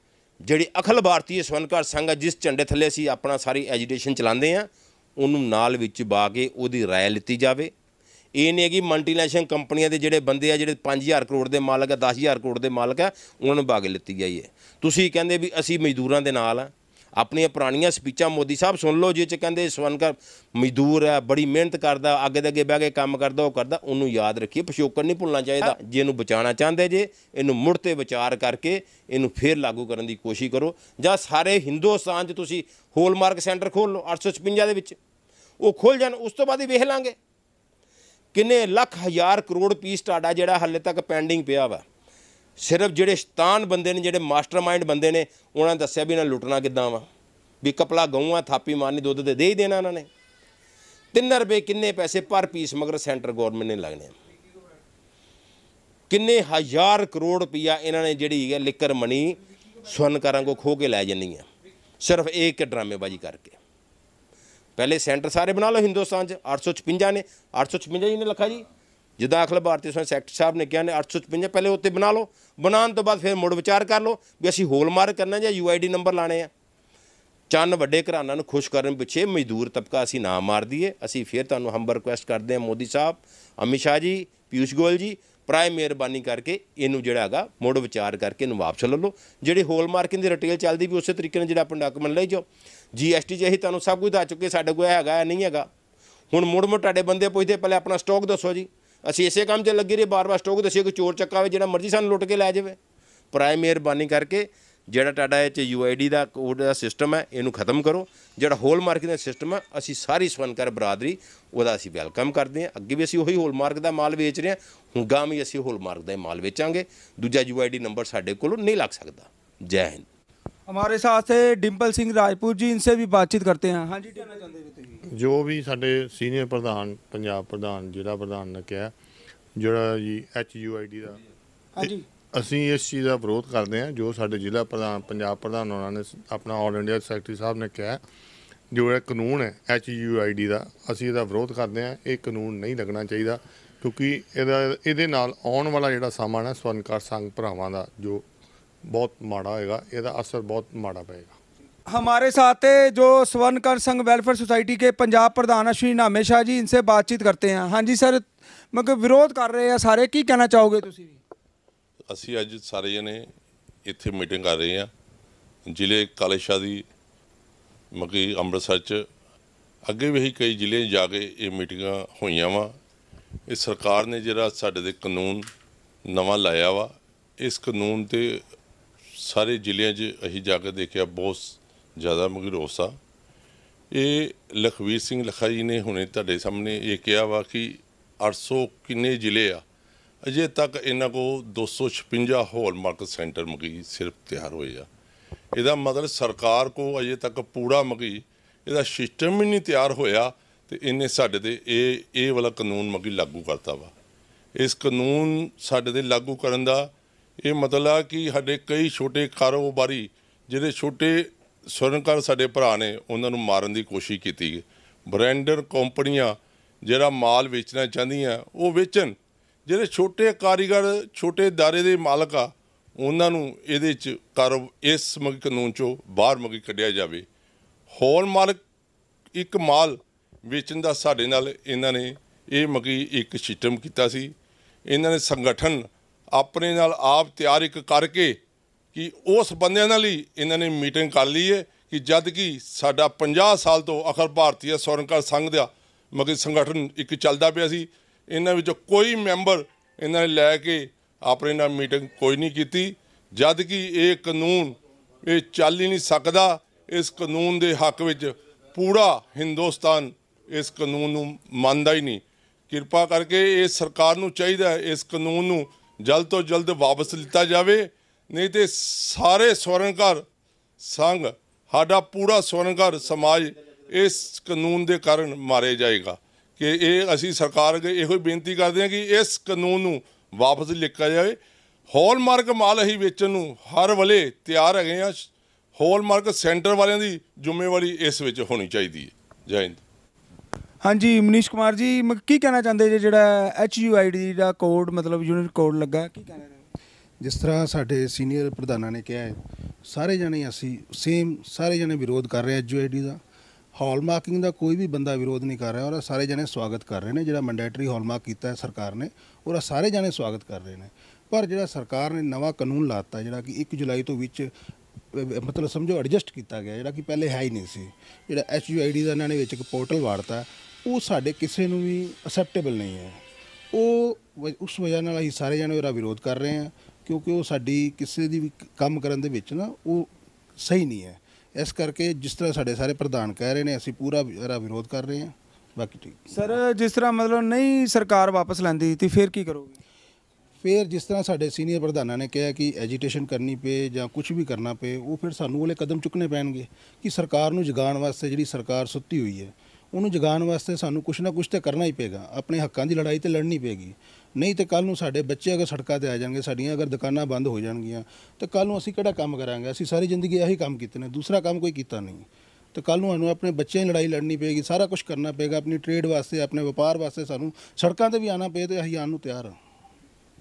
ਜਿਹੜੀ ਅਖਲ ਭਾਰਤੀ ਸਵਨਕਾਰ ਸੰਘ ਆ ਜਿਸ ਝੰਡੇ ਥੱਲੇ ਅਸੀਂ ਆਪਣਾ ਸਾਰੀ ਐਜੀਟੇਸ਼ਨ ਚਲਾਉਂਦੇ ਆ ਉਹਨੂੰ ਨਾਲ ਵਿੱਚ ਬਾ ਕੇ ਉਹਦੀ رائے ਲਿੱਤੀ ਜਾਵੇ ਇਹ ਨਹੀਂ ਹੈ ਕਿ ਮਲਟੀਨੈਸ਼ਨਲ ਕੰਪਨੀਆਂ ਦੇ ਜਿਹੜੇ ਬੰਦੇ ਆ ਜਿਹੜੇ 5000 ਕਰੋੜ ਦੇ ਮਾਲਕ ਆ 10000 ਕਰੋੜ ਦੇ ਮਾਲਕ ਆ ਉਹਨਾਂ ਨੂੰ ਬਾਗ ਲਿੱਤੀ ਗਈ ਹੈ ਤੁਸੀਂ ਕਹਿੰਦੇ ਵੀ ਅਸੀਂ ਮਜ਼ਦੂਰਾਂ ਦੇ ਨਾਲ ਆ ਆਪਣੀਆਂ ਪੁਰਾਣੀਆਂ ਸਪੀਚਾਂ ਮੋਦੀ ਸਾਹਿਬ ਸੁਣ ਲਓ ਜਿਹ ਚ ਕਹਿੰਦੇ ਸਵਨਕਰ ਮਜ਼ਦੂਰ ਹੈ ਬੜੀ ਮਿਹਨਤ ਕਰਦਾ ਅੱਗੇ ਦੇ ਅੱਗੇ ਬਹਿ ਕੇ ਕੰਮ ਕਰਦਾ ਉਹ ਕਰਦਾ ਉਹਨੂੰ ਯਾਦ ਰੱਖੀਏ ਪਿਛੋਕਰ ਨਹੀਂ ਭੁੱਲਣਾ ਚਾਹੀਦਾ ਜੇ ਇਹਨੂੰ ਬਚਾਉਣਾ ਚਾਹੁੰਦੇ ਜੇ ਇਹਨੂੰ ਮੁੜ ਤੇ ਵਿਚਾਰ ਕਰਕੇ ਇਹਨੂੰ ਫੇਰ ਲਾਗੂ ਕਰਨ ਦੀ ਕੋਸ਼ਿਸ਼ ਕਰੋ ਜਾਂ ਸਾਰੇ ਹਿੰਦੁਸਤਾਨ 'ਚ ਤੁਸੀਂ ਹੋਲਮਾਰਕ ਸੈਂਟਰ ਖੋਲ ਲਓ 856 ਦੇ ਵਿੱਚ ਉਹ ਖੁੱਲ ਜਾਣ ਉਸ ਤੋਂ ਬਾਅਦ ਹੀ ਵੇਖ ਲਾਂਗੇ ਕਿੰਨੇ ਲੱਖ ਹਜ਼ਾਰ ਕਰੋੜ ਪੀਸ ਟਾਡਾ ਜਿਹੜਾ ਹੱਲੇ ਤੱਕ ਪੈਂਡਿੰਗ ਪਿਆ ਵਾ ਸਿਰਫ ਜਿਹੜੇ ਸ਼ਤਾਨ ਬੰਦੇ ਨੇ ਜਿਹੜੇ ਮਾਸਟਰਮਾਈਂਡ ਬੰਦੇ ਨੇ ਉਹਨਾਂ ਨੇ ਦੱਸਿਆ ਵੀ ਇਹਨਾਂ ਲੁੱਟਣਾ ਕਿੱਦਾਂ ਵਾ ਵੀ ਕਪਲਾ ਗਊਆਂ ਥਾਪੀ ਮਾਰਨੀ ਦੁੱਧ ਤੇ ਦੇ ਹੀ ਦੇਣਾ ਇਹਨਾਂ ਨੇ 3 ਰੁਪਏ ਕਿੰਨੇ ਪੈਸੇ ਪਰ ਪੀਸ ਮਗਰ ਸੈਂਟਰ ਗਵਰਨਮੈਂਟ ਨੇ ਲੱਗਣੇ ਕਿੰਨੇ ਹਜ਼ਾਰ ਕਰੋੜ ਰੁਪਇਆ ਇਹਨਾਂ ਨੇ ਜਿਹੜੀ ਹੈ ਲਿਕਰ ਮਣੀ ਕਰਾਂ ਕੋ ਖੋ ਕੇ ਲੈ ਜੰਨੀ ਆ ਸਿਰਫ ਇੱਕ ਡਰਾਮੇਬਾਜ਼ੀ ਕਰਕੇ ਪਹਿਲੇ ਸੈਂਟਰ ਸਾਰੇ ਬਣਾ ਲਓ ਹਿੰਦੁਸਤਾਨ 'ਚ 856 ਨੇ 856 ਜੀ ਨੇ ਲਖਾ ਜੀ ਜਿੱਦਾਂ ਅਖਲ ਭਾਰਤੀ ਸੰਘ ਸੈਕਟਰ ਸਾਹਿਬ ਨੇ ਕਿਹਾ ਨੇ 855 ਪਹਿਲੇ ਉੱਤੇ ਬਣਾ ਲਓ ਬਣਾਉਣ ਤੋਂ ਬਾਅਦ ਫਿਰ ਮੁੜ ਵਿਚਾਰ ਕਰ ਲਓ ਵੀ ਅਸੀਂ ਹੋਲ ਮਾਰਕ ਕਰਨਾ ਜਾਂ ਯੂਆਈਡੀ ਨੰਬਰ ਲਾਣੇ ਆ ਚੰਨ ਵੱਡੇ ਘਰਾਨਾਂ ਨੂੰ ਖੁਸ਼ ਕਰਨ ਪਿੱਛੇ ਮਜ਼ਦੂਰ ਤਬਕਾ ਅਸੀਂ ਨਾ ਮਾਰ ਦਈਏ ਅਸੀਂ ਫਿਰ ਤੁਹਾਨੂੰ ਹੰਬਰ ਰਿਕੁਐਸਟ ਕਰਦੇ ਹਾਂ ਮੋਦੀ ਸਾਹਿਬ ਅਮਿਤ ਸ਼ਾਹ ਜੀ ਪਿਊਸ਼ ਗੋਇਲ ਜੀ ਪ੍ਰਾਈਮ ਮਿਹਰਬਾਨੀ ਕਰਕੇ ਇਹਨੂੰ ਜਿਹੜਾ ਹੈਗਾ ਮੁੜ ਵਿਚਾਰ ਕਰਕੇ ਇਹਨੂੰ ਵਾਪਸ ਲੈ ਲਓ ਜਿਹੜੇ ਹੋਲ ਮਾਰਕਿੰਗ ਦੀ ਰਿਟੇਲ ਚੱਲਦੀ ਵੀ ਉਸੇ ਤਰੀਕੇ ਨਾਲ ਜਿਹੜਾ ਆਪਣਾ ਡਾਕੂਮੈਂਟ ਲੈ ਜਾਓ ਜੀਐਸਟੀ ਜਿਹੀ ਤੁਹਾਨੂੰ ਸਭ ਕੁਝ ਦੱਸ ਚੁੱਕੇ ਸਾਡੇ ਕੋਲ ਹੈਗਾ ਨਹੀਂ ਹੈਗਾ ਹੁਣ ਮੁੜ ਮੁੜ ਤੁਹਾਡੇ ਬੰਦੇ ਪੁੱਛਦੇ ਪਹਿਲੇ ਆਪਣਾ ਸਟਾਕ ਦੱਸੋ ਜੀ ਅਸੀਂ ਇਸੇ ਕੰਮ 'ਚ ਲੱਗੇ ਰਹੇ ਬਾਰ-ਬਾਰ ਸਟੋਕ ਦੱਸਿਓ ਕਿ ਚੋਰ ਚੱਕਾ ਹੋਵੇ ਜਿਹੜਾ ਮਰਜ਼ੀ ਸਾਨੂੰ ਲੁੱਟ ਕੇ ਲੈ ਜਾਵੇ ਪ੍ਰਾਇ ਮਿਹਰਬਾਨੀ ਕਰਕੇ ਜਿਹੜਾ ਤੁਹਾਡਾ ਇਹ ਚ ਯੂਆਈਡੀ ਦਾ ਕੋਡ ਦਾ ਸਿਸਟਮ ਹੈ ਇਹਨੂੰ ਖਤਮ ਕਰੋ ਜਿਹੜਾ ਹੋਲ ਮਾਰਕ ਦਾ ਸਿਸਟਮ ਹੈ ਅਸੀਂ ਸਾਰੀ ਸਵਨਕਰ ਬਰਾਦਰੀ ਉਹਦਾ ਅਸੀਂ ਵੈਲਕਮ ਕਰਦੇ ਹਾਂ ਅੱਗੇ ਵੀ ਅਸੀਂ ਉਹੀ ਹੋਲ ਮਾਰਕ ਦਾ ਮਾਲ ਵੇਚ ਰਹੇ ਹਾਂ ਹੁਣ ਗਾਂ ਵੀ ਅਸੀਂ ਹੋਲ ਮਾਰਕ ਦਾ ਮਾਲ ਵੇਚਾਂਗੇ ਦੂਜਾ ਯੂਆਈਡੀ ਨੰਬਰ ਸਾਡੇ ਕੋਲੋਂ ਨਹੀਂ ਲੱਗ ਸਕਦਾ ਜੈ ਹਿੰਦ ਹਮਾਰੇ साथ ਡਿੰਪਲ ਸਿੰਘ सिंह ਜੀ जी इनसे ਵੀ ਬਾਤਚੀਤ ਕਰਤੇ हैं हाँ जी कहना ਵੀ हैं ਜੋ ਵੀ ਸਾਡੇ ਸੀਨੀਅਰ ਪ੍ਰਧਾਨ ਪੰਜਾਬ ਪ੍ਰਧਾਨ ਜ਼ਿਲ੍ਹਾ ਪ੍ਰਧਾਨ ਨੇ ਕਿਹਾ ਜਿਹੜਾ ਜੀ ਐਚਯੂਆਈਡੀ ਦਾ ਹਾਂਜੀ ਅਸੀਂ ਇਸ ਚੀਜ਼ ਦਾ ਵਿਰੋਧ ਕਰਦੇ ਹਾਂ ਜੋ ਸਾਡੇ ਜ਼ਿਲ੍ਹਾ ਪ੍ਰਧਾਨ ਪੰਜਾਬ ਪ੍ਰਧਾਨ ਉਹਨਾਂ ਨੇ ਆਪਣਾ ਆਲ ਇੰਡੀਆ ਸੈਕਟਰੀ ਸਾਹਿਬ ਨੇ ਕਿਹਾ ਜੋ ਇਹ ਕਾਨੂੰਨ ਹੈ ਐਚਯੂਆਈਡੀ ਦਾ ਅਸੀਂ ਇਹਦਾ ਵਿਰੋਧ ਕਰਦੇ ਹਾਂ ਇਹ ਕਾਨੂੰਨ ਨਹੀਂ ਲੱਗਣਾ ਚਾਹੀਦਾ ਕਿਉਂਕਿ ਇਹਦਾ ਇਹਦੇ ਨਾਲ ਆਉਣ ਵਾਲਾ ਜਿਹੜਾ ਸਮਾਂ ਹੈ ਸਵਰਨਕਾਰ ਸੰਘ ਭਰਾਵਾਂ ਦਾ ਜੋ ਬਹੁਤ ਮਾੜਾ ਹੋਏਗਾ ਇਹਦਾ ਅਸਰ ਬਹੁਤ ਮਾੜਾ ਪਏਗਾ हमारे साथ जो स्वर्ण कर संघ वेलफेयर सोसाइटी के पंजाब प्रधान श्री नामे शाह जी इनसे बातचीत करते हैं हाँ जी सर ਮਤਲਬ ਵਿਰੋਧ ਕਰ ਰਹੇ ਆ ਸਾਰੇ ਕੀ ਕਹਿਣਾ ਚਾਹੋਗੇ ਤੁਸੀਂ ਵੀ ਅਸੀਂ ਅੱਜ ਸਾਰੇ ਜਣੇ ਇੱਥੇ ਮੀਟਿੰਗ ਕਰ ਰਹੇ ਆ ਜ਼ਿਲ੍ਹੇ ਕਾਲੇਸ਼ਾ ਦੀ ਮਕੀ ਅੰਮ੍ਰਿਤਸਰ ਚ ਅੱਗੇ ਵੀ ਕਈ ਜ਼ਿਲ੍ਹੇ ਜਾ ਕੇ ਇਹ ਮੀਟਿੰਗਾਂ ਹੋਈਆਂ ਵਾ ਇਹ ਸਰਕਾਰ ਨੇ ਜਿਹੜਾ ਸਾਡੇ ਦੇ ਕਾਨੂੰਨ ਨਵਾਂ ਲਾਇਆ ਵਾ ਇਸ ਕਾਨੂੰਨ ਤੇ ਸਾਰੇ ਜ਼ਿਲ੍ਹਿਆਂ 'ਚ ਅਸੀਂ ਜਾ ਕੇ ਦੇਖਿਆ ਬਹੁਤ ਜ਼ਿਆਦਾ ਮਗਰੋਸਾ ਇਹ ਲਖਵੀਰ ਸਿੰਘ ਲਖਾਈ ਨੇ ਹੁਣੇ ਤੁਹਾਡੇ ਸਾਹਮਣੇ ਇਹ ਕਿਹਾ ਵਾ ਕਿ 800 ਕਿੰਨੇ ਜ਼ਿਲ੍ਹੇ ਆ ਅਜੇ ਤੱਕ ਇਹਨਾਂ ਕੋ 256 ਹੌਲਮਾਰਕ ਸੈਂਟਰ ਮਗੀ ਸਿਰਫ ਤਿਆਰ ਹੋਏ ਆ ਇਹਦਾ ਮਤਲਬ ਸਰਕਾਰ ਕੋ ਅਜੇ ਤੱਕ ਪੂਰਾ ਮਗੀ ਇਹਦਾ ਸਿਸਟਮ ਹੀ ਨਹੀਂ ਤਿਆਰ ਹੋਇਆ ਤੇ ਇਹਨੇ ਸਾਡੇ ਤੇ ਇਹ ਇਹ ਵਾਲਾ ਕਾਨੂੰਨ ਮਗੀ ਲਾਗੂ ਕਰਤਾ ਵਾ ਇਸ ਕਾਨੂੰਨ ਸਾਡੇ ਤੇ ਲਾਗੂ ਕਰਨ ਦਾ ਇਹ ਮਤਲਬ ਆ ਕਿ ਸਾਡੇ ਕਈ ਛੋਟੇ ਕਾਰੋਬਾਰੀ ਜਿਹੜੇ ਛੋਟੇ ਸੁਰਨਕਾਰ ਸਾਡੇ ਭਰਾ ਨੇ ਉਹਨਾਂ ਨੂੰ ਮਾਰਨ ਦੀ ਕੋਸ਼ਿਸ਼ ਕੀਤੀ ਬ੍ਰੈਂਡਰ ਕੰਪਨੀਆਂ ਜਿਹੜਾ ਮਾਲ ਵੇਚਣਾ ਚਾਹੁੰਦੀਆਂ ਉਹ ਵੇਚਣ ਜਿਹੜੇ ਛੋਟੇ ਕਾਰੀਗਰ ਛੋਟੇ ਦਾਰੇ ਦੇ ਮਾਲਕ ਆ ਉਹਨਾਂ ਨੂੰ ਇਹਦੇ ਚ ਕਰ ਇਸ ਸਮਗ ਕਾਨੂੰਨ ਚੋਂ ਬਾਹਰ ਮਗ ਕੱਢਿਆ ਜਾਵੇ ਹੋਰ ਮਾਲਕ ਇੱਕ ਮਾਲ ਵੇਚਣ ਦਾ ਸਾਡੇ ਨਾਲ ਇਹਨਾਂ ਨੇ ਇਹ ਮਗੀ ਇੱਕ ਸਿਸਟਮ ਕੀਤਾ ਸੀ ਇਹਨਾਂ ਨੇ ਸੰਗਠਨ ਆਪਣੇ ਨਾਲ ਆਪ ਤਿਆਰ ਇੱਕ ਕਰਕੇ ਕਿ ਉਸ ਬੰਦਿਆਂ ਨਾਲ ਹੀ ਇਹਨਾਂ ਨੇ ਮੀਟਿੰਗ ਕਰ ਲਈ ਹੈ ਕਿ ਜਦ ਕਿ ਸਾਡਾ 50 ਸਾਲ ਤੋਂ ਅਖਰ ਭਾਰਤੀ ਸਵਰਨਕਾਰ ਸੰਘ ਦਾ ਮਗਰ ਸੰਗਠਨ ਇੱਕ ਚੱਲਦਾ ਪਿਆ ਸੀ ਇਹਨਾਂ ਵਿੱਚੋਂ ਕੋਈ ਮੈਂਬਰ ਇਹਨਾਂ ਨੇ ਲੈ ਕੇ ਆਪਣੇ ਨਾਲ ਮੀਟਿੰਗ ਕੋਈ ਨਹੀਂ ਕੀਤੀ ਜਦ ਕਿ ਇਹ ਕਾਨੂੰਨ ਇਹ ਚੱਲ ਹੀ ਨਹੀਂ ਸਕਦਾ ਇਸ ਕਾਨੂੰਨ ਦੇ ਹੱਕ ਵਿੱਚ ਪੂਰਾ ਹਿੰਦੁਸਤਾਨ ਇਸ ਕਾਨੂੰਨ ਨੂੰ ਮੰਨਦਾ ਹੀ ਨਹੀਂ ਕਿਰਪਾ ਕਰਕੇ ਇਹ ਸਰਕਾਰ ਨੂੰ ਚਾਹੀਦਾ ਇਸ ਕਾਨੂੰਨ ਨੂੰ ਜਲਦ ਤੋਂ ਜਲਦ ਵਾਪਸ ਲਿੱਤਾ ਜਾਵੇ ਨਹੀਂ ਤੇ ਸਾਰੇ ਸਵਰਨਕਾਰ ਸੰਘ ਸਾਡਾ ਪੂਰਾ ਸਵਰਨਕਾਰ ਸਮਾਜ ਇਸ ਕਾਨੂੰਨ ਦੇ ਕਾਰਨ ਮਾਰੇ ਜਾਏਗਾ ਕਿ ਇਹ ਅਸੀਂ ਸਰਕਾਰ ਅਗੇ ਇਹੋ ਹੀ ਬੇਨਤੀ ਕਰਦੇ ਹਾਂ ਕਿ ਇਸ ਕਾਨੂੰਨ ਨੂੰ ਵਾਪਸ ਲਿਖਿਆ ਜਾਵੇ ਹੌਲਮਾਰਕ ਮਾਲ ਅਸੀਂ ਵੇਚਣ ਨੂੰ ਹਰ ਵਲੇ ਤਿਆਰ ਹੈਗੇ ਆ ਹੌਲਮਾਰਕ ਸੈਂਟਰ ਵਾਲਿਆਂ ਦੀ ਜ਼ਿੰਮੇਵਾਰੀ ਇਸ ਵਿੱਚ ਹੋਣੀ ਚਾਹੀਦੀ ਹੈ ਜੈ ਹਿੰਦ ਹਾਂਜੀ ਮਨੀਸ਼ ਕੁਮਾਰ ਜੀ ਕੀ ਕਹਿਣਾ ਚਾਹੁੰਦੇ ਜੇ ਜਿਹੜਾ ਐਚ ਯੂ ਆਈ ਡੀ ਦਾ ਕੋਡ ਮਤਲਬ ਯੂਨਿਟ ਕੋਡ ਲੱਗਾ ਕੀ ਕਹਿਣਾ ਜਿਸ ਤਰ੍ਹਾਂ ਸਾਡੇ ਸੀਨੀਅਰ ਪ੍ਰਧਾਨਾਂ ਨੇ ਕਿਹਾ ਹੈ ਸਾਰੇ ਜਣੇ ਅਸੀਂ ਸੇਮ ਸਾਰੇ ਜਣੇ ਵਿਰੋਧ ਕਰ ਰਹੇ ਹਾਂ ਐਜੂਆਈਡੀ ਦਾ ਹਾਲਮਾਰਕਿੰਗ ਦਾ ਕੋਈ ਵੀ ਬੰਦਾ ਵਿਰੋਧ ਨਹੀਂ ਕਰ ਰਿਹਾ ਔਰ ਸਾਰੇ ਜਣੇ ਸਵਾਗਤ ਕਰ ਰਹੇ ਨੇ ਜਿਹੜਾ ਹਾਲ ਹਾਲਮਾਰਕ ਕੀਤਾ ਹੈ ਸਰਕਾਰ ਨੇ ਔਰ ਸਾਰੇ ਜਣੇ ਸਵਾਗਤ ਕਰ ਰਹੇ ਨੇ ਪਰ ਜਿਹੜਾ ਸਰਕਾਰ ਨੇ ਨਵਾਂ ਕਾਨੂੰਨ ਲਾਤਾ ਜਿਹੜਾ ਕਿ 1 ਜੁਲਾਈ ਤੋਂ ਵਿੱਚ ਮਤਲਬ ਸਮਝੋ ਐਡਜਸਟ ਕੀਤਾ ਗਿਆ ਜਿਹੜਾ ਕਿ ਪਹਿਲੇ ਹੈ ਹੀ ਨਹੀਂ ਸੀ ਜਿਹੜਾ ਐਚ ਯੂ ਡੀ ਦਾ ਇਹਨਾਂ ਨੇ ਵਿੱਚ ਇੱਕ ਪੋਰਟਲ ਵਾੜਤਾ ਉਹ ਸਾਡੇ ਕਿਸੇ ਨੂੰ ਵੀ ਅਸੈਪਟੇਬਲ ਨਹੀਂ ਹੈ ਉਹ ਉਸ ਵਜ੍ਹਾ ਨਾਲ ਅਸੀਂ ਸਾਰੇ ਜਣੇ ਉਹਦਾ ਵਿਰੋਧ ਕਰ ਰਹੇ ਹਾਂ ਕਿਉਂਕਿ ਉਹ ਸਾਡੀ ਕਿਸੇ ਦੀ ਵੀ ਕੰਮ ਕਰਨ ਦੇ ਵਿੱਚ ਨਾ ਉਹ ਸਹੀ ਨਹੀਂ ਹੈ ਇਸ ਕਰਕੇ ਜਿਸ ਤਰ੍ਹਾਂ ਸਾਡੇ ਸਾਰੇ ਪ੍ਰਧਾਨ ਕਹਿ ਰਹੇ ਨੇ ਅਸੀਂ ਪੂਰਾ ਇਹਦਾ ਵਿਰੋਧ ਕਰ ਰਹੇ ਹਾਂ ਬਾਕੀ ਠੀਕ ਸਰ ਜਿਸ ਤਰ੍ਹਾਂ ਮਤਲਬ ਨਹੀਂ ਸਰਕਾਰ ਵਾਪਸ ਲੈਂਦੀ ਤੇ ਫਿਰ ਕੀ ਕਰੋਗੇ ਫਿਰ ਜਿਸ ਤਰ੍ਹਾਂ ਸਾਡੇ ਸੀਨੀਅਰ ਪ੍ਰਧਾਨਾਂ ਨੇ ਕਿਹਾ ਕਿ ਐਜੀਟੇਸ਼ਨ ਕਰਨੀ ਪਏ ਜਾਂ ਕੁਝ ਵੀ ਕਰਨਾ ਪਏ ਉਹ ਫਿਰ ਸਾਨੂੰ ਉਹਲੇ ਕਦਮ ਚੁੱਕਨੇ ਪੈਣਗੇ ਕਿ ਸਰਕਾਰ ਨੂੰ ਜਗਾਉਣ ਵਾਸਤੇ ਜਿਹੜੀ ਸਰਕਾਰ ਸੁੱਤੀ ਹੋਈ ਹੈ ਉਹਨੂੰ ਜਗਾਉਣ ਵਾਸਤੇ ਸਾਨੂੰ ਕੁਛ ਨਾ ਕੁਛ ਤੇ ਕਰਨਾ ਹੀ ਪਏਗਾ ਆਪਣੇ ਹੱਕਾਂ ਦੀ ਲੜਾਈ ਤੇ ਲੜਨੀ ਪਏਗੀ ਨਹੀਂ ਤੇ ਕੱਲ ਨੂੰ ਸਾਡੇ ਬੱਚੇ ਅਗਰ ਸੜਕਾਂ ਤੇ ਆ ਜਾਣਗੇ ਸਾਡੀਆਂ ਅਗਰ ਦੁਕਾਨਾਂ ਬੰਦ ਹੋ ਜਾਣਗੀਆਂ ਤੇ ਕੱਲ ਨੂੰ ਅਸੀਂ ਕਿਹੜਾ ਕੰਮ ਕਰਾਂਗੇ ਅਸੀਂ ਸਾਰੀ ਜ਼ਿੰਦਗੀ ਇਹੀ ਕੰਮ ਕੀਤੇ ਨੇ ਦੂਸਰਾ ਕੰਮ ਕੋਈ ਕੀਤਾ ਨਹੀਂ ਤੇ ਕੱਲ ਨੂੰ ਸਾਨੂੰ ਆਪਣੇ ਬੱਚਿਆਂ ਦੀ ਲੜਾਈ ਲੜਨੀ ਪਏਗੀ ਸਾਰਾ ਕੁਝ ਕਰਨਾ ਪਏਗਾ ਆਪਣੀ ਟ੍ਰੇਡ ਵਾਸਤੇ ਆਪਣੇ ਵਪਾਰ ਵਾਸਤੇ ਸਾਨੂੰ ਸੜਕਾਂ ਤੇ ਵੀ ਆਣਾ ਪਏ ਤੇ ਅਸੀਂ ਆਣ ਨੂੰ ਤਿਆਰ ਹਾਂ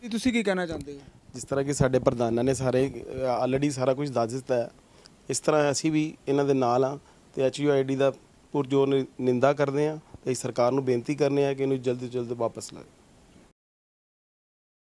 ਜੀ ਤੁਸੀਂ ਕੀ ਕਹਿਣਾ ਚਾਹੁੰਦੇ ਹੋ ਜਿਸ ਤਰ੍ਹਾਂ ਕਿ ਸਾਡੇ ਪ੍ਰਧਾਨਾਂ ਨੇ ਸਾਰੇ ਆਲਰੇਡੀ ਸਾਰਾ ਕੁਝ ਦੱਸ ਦਿੱਤਾ ਹੈ ਇਸ ਤਰ੍ਹਾਂ ਅਸੀਂ ਵੀ ਇਹਨਾਂ ਦੇ ਨਾਲ ਆ ਤੇ ਐਚਯੂਆਈਡੀ ਦਾ ਪੁਰਜੋਰ ਨਿੰਦਾ ਕਰਦੇ ਆ ਤੇ ਸਰਕਾਰ ਨੂੰ ਬੇਨਤੀ ਕਰਨੇ ਆ ਕਿ ਇਹਨੂੰ ਜਲਦੀ ਜਲਦੀ ਵਾਪਸ ਲਾਏ